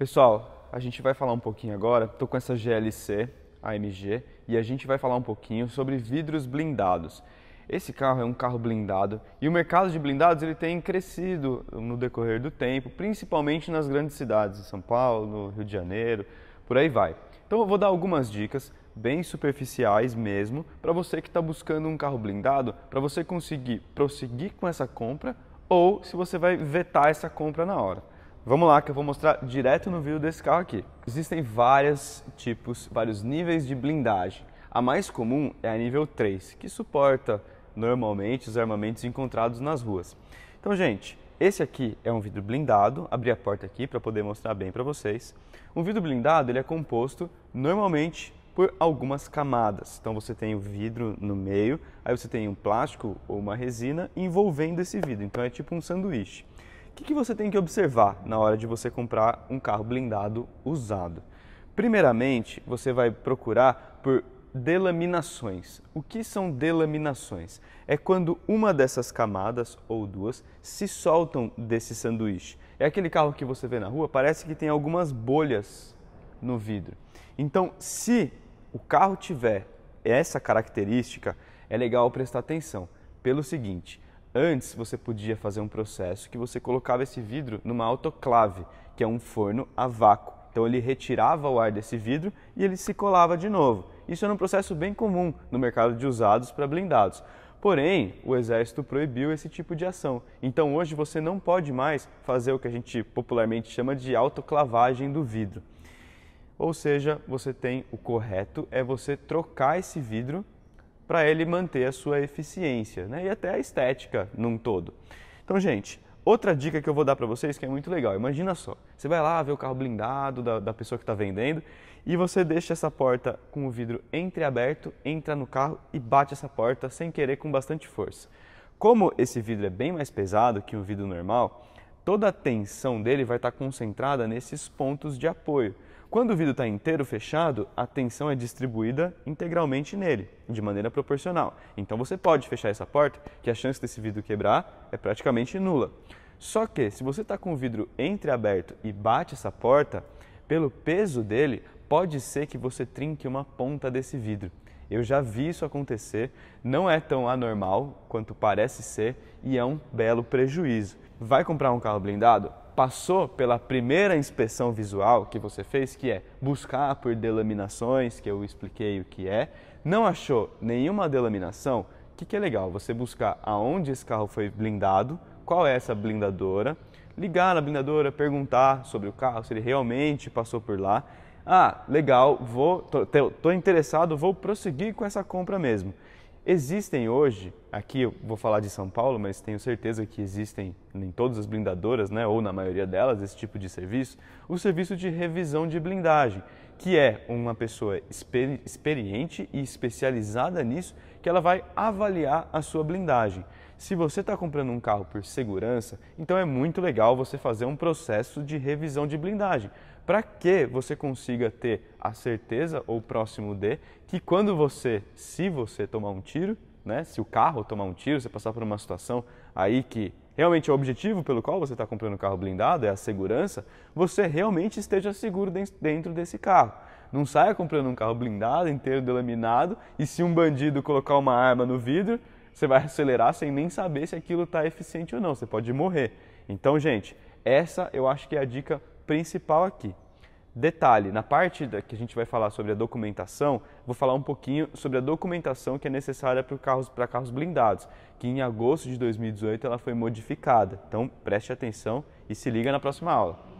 Pessoal, a gente vai falar um pouquinho agora, estou com essa GLC AMG e a gente vai falar um pouquinho sobre vidros blindados. Esse carro é um carro blindado e o mercado de blindados ele tem crescido no decorrer do tempo, principalmente nas grandes cidades, em São Paulo, no Rio de Janeiro, por aí vai. Então eu vou dar algumas dicas bem superficiais mesmo para você que está buscando um carro blindado, para você conseguir prosseguir com essa compra ou se você vai vetar essa compra na hora. Vamos lá que eu vou mostrar direto no vídeo desse carro aqui. Existem vários tipos, vários níveis de blindagem. A mais comum é a nível 3, que suporta normalmente os armamentos encontrados nas ruas. Então, gente, esse aqui é um vidro blindado, abri a porta aqui para poder mostrar bem para vocês. Um vidro blindado ele é composto normalmente por algumas camadas. Então você tem o vidro no meio, aí você tem um plástico ou uma resina envolvendo esse vidro. Então é tipo um sanduíche que, que você tem que observar na hora de você comprar um carro blindado usado? Primeiramente, você vai procurar por delaminações. O que são delaminações? É quando uma dessas camadas ou duas se soltam desse sanduíche. É aquele carro que você vê na rua, parece que tem algumas bolhas no vidro. Então, se o carro tiver essa característica, é legal prestar atenção. Pelo seguinte, Antes você podia fazer um processo que você colocava esse vidro numa autoclave, que é um forno a vácuo. Então ele retirava o ar desse vidro e ele se colava de novo. Isso era um processo bem comum no mercado de usados para blindados. Porém, o exército proibiu esse tipo de ação. Então hoje você não pode mais fazer o que a gente popularmente chama de autoclavagem do vidro. Ou seja, você tem o correto é você trocar esse vidro para ele manter a sua eficiência né? e até a estética num todo. Então, gente, outra dica que eu vou dar para vocês que é muito legal. Imagina só, você vai lá ver o carro blindado da, da pessoa que está vendendo e você deixa essa porta com o vidro entreaberto, entra no carro e bate essa porta sem querer com bastante força. Como esse vidro é bem mais pesado que um vidro normal, toda a tensão dele vai estar tá concentrada nesses pontos de apoio. Quando o vidro está inteiro fechado, a tensão é distribuída integralmente nele, de maneira proporcional. Então você pode fechar essa porta, que a chance desse vidro quebrar é praticamente nula. Só que se você está com o vidro entreaberto e bate essa porta, pelo peso dele, pode ser que você trinque uma ponta desse vidro. Eu já vi isso acontecer, não é tão anormal quanto parece ser e é um belo prejuízo. Vai comprar um carro blindado? passou pela primeira inspeção visual que você fez, que é buscar por delaminações, que eu expliquei o que é, não achou nenhuma delaminação, o que, que é legal? Você buscar aonde esse carro foi blindado, qual é essa blindadora, ligar na blindadora, perguntar sobre o carro, se ele realmente passou por lá. Ah, legal, vou, tô, tô interessado, vou prosseguir com essa compra mesmo. Existem hoje Aqui eu vou falar de São Paulo, mas tenho certeza que existem em todas as blindadoras, né, ou na maioria delas, esse tipo de serviço, o serviço de revisão de blindagem, que é uma pessoa experiente e especializada nisso, que ela vai avaliar a sua blindagem. Se você está comprando um carro por segurança, então é muito legal você fazer um processo de revisão de blindagem, para que você consiga ter a certeza ou próximo de que quando você, se você tomar um tiro, né? Se o carro tomar um tiro, você passar por uma situação aí que realmente é o objetivo pelo qual você está comprando um carro blindado, é a segurança, você realmente esteja seguro dentro desse carro. Não saia comprando um carro blindado, inteiro delaminado, e se um bandido colocar uma arma no vidro, você vai acelerar sem nem saber se aquilo está eficiente ou não, você pode morrer. Então, gente, essa eu acho que é a dica principal aqui. Detalhe, na parte da, que a gente vai falar sobre a documentação, vou falar um pouquinho sobre a documentação que é necessária para carros, para carros blindados, que em agosto de 2018 ela foi modificada. Então preste atenção e se liga na próxima aula.